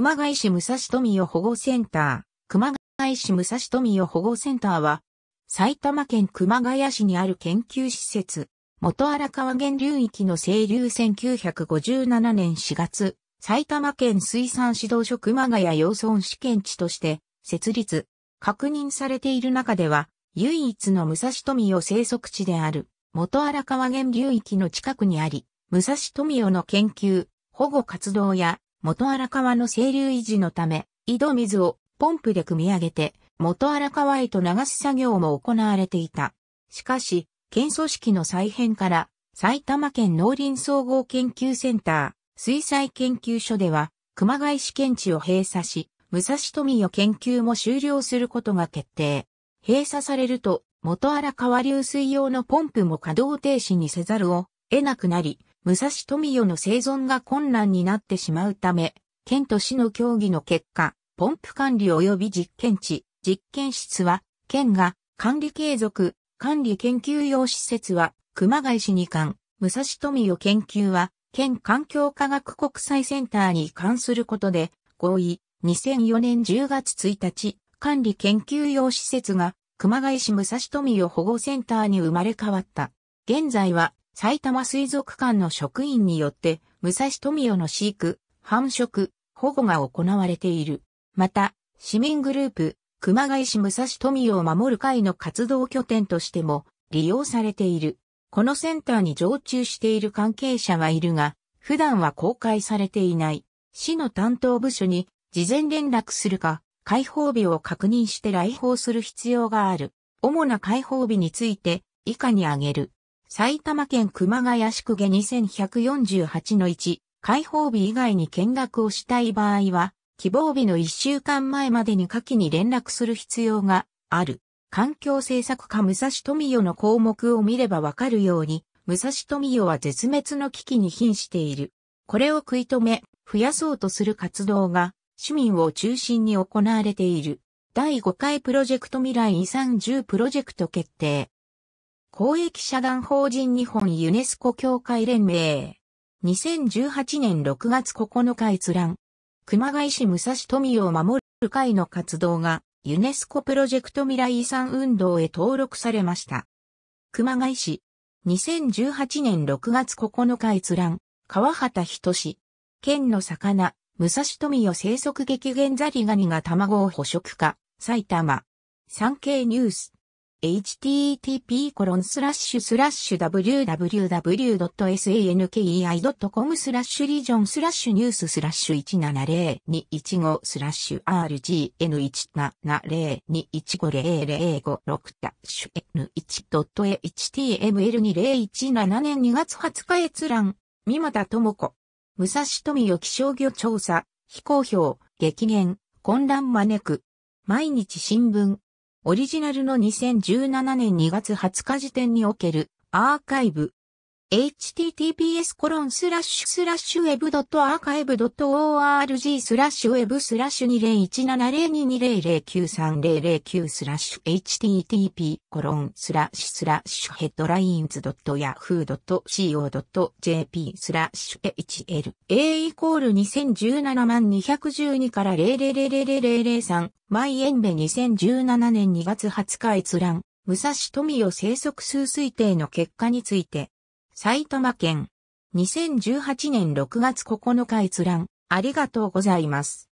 熊谷市武蔵富代保護センター。熊谷市武蔵富代保護センターは、埼玉県熊谷市にある研究施設、元荒川源流域の清流1957年4月、埼玉県水産指導所熊谷養村試験地として設立、確認されている中では、唯一の武蔵富代生息地である元荒川源流域の近くにあり、武蔵富代の研究、保護活動や元荒川の清流維持のため、井戸水をポンプで汲み上げて、元荒川へと流す作業も行われていた。しかし、県組織の再編から、埼玉県農林総合研究センター、水災研究所では、熊谷市県地を閉鎖し、武蔵富代研究も終了することが決定。閉鎖されると、元荒川流水用のポンプも稼働停止にせざるを得なくなり、武蔵富代の生存が困難になってしまうため、県と市の協議の結果、ポンプ管理及び実験地、実験室は、県が管理継続、管理研究用施設は、熊谷市に関、武蔵富代研究は、県環境科学国際センターに関することで、合意、2004年10月1日、管理研究用施設が、熊谷市武蔵富代保護センターに生まれ変わった。現在は、埼玉水族館の職員によって、武蔵富代の飼育、繁殖、保護が行われている。また、市民グループ、熊谷市武蔵富代を守る会の活動拠点としても利用されている。このセンターに常駐している関係者はいるが、普段は公開されていない。市の担当部署に事前連絡するか、開放日を確認して来訪する必要がある。主な開放日について以下に挙げる。埼玉県熊谷市区下2148の1、開放日以外に見学をしたい場合は、希望日の1週間前までに下記に連絡する必要がある。環境政策課武蔵富代の項目を見ればわかるように、武蔵富代は絶滅の危機に瀕している。これを食い止め、増やそうとする活動が、市民を中心に行われている。第5回プロジェクト未来遺産10プロジェクト決定。公益社団法人日本ユネスコ協会連盟。2018年6月9日閲覧。熊谷市武蔵富を守る会の活動がユネスコプロジェクト未来遺産運動へ登録されました。熊谷市。2018年6月9日閲覧。川畑人志。県の魚、武蔵富を生息激減ザリガニが卵を捕食化、埼玉。産経ニュース。http://www.sankei.com スラッシュリジョンスラッシュニューススラッシュ17021スラッシュ rgn1702150056 ダッシュ n1.html2017 年2月20日閲覧、三股智子。武蔵富よ気象魚調査、非公表、激減、混乱招く。毎日新聞。オリジナルの2017年2月20日時点におけるアーカイブ https コロンスラッシュスラッシュウェブアーカイブ org スラッシュウェブスラッシュ20170220093009スラッシュ http コロンスラッシュヘッドラインズドットフード co jp スラッシュ hl a イコール2017万212から000003マイエンベ2017年2月20日閲覧武蔵富を生息数推定の結果について埼玉県。2018年6月9日閲覧、ありがとうございます。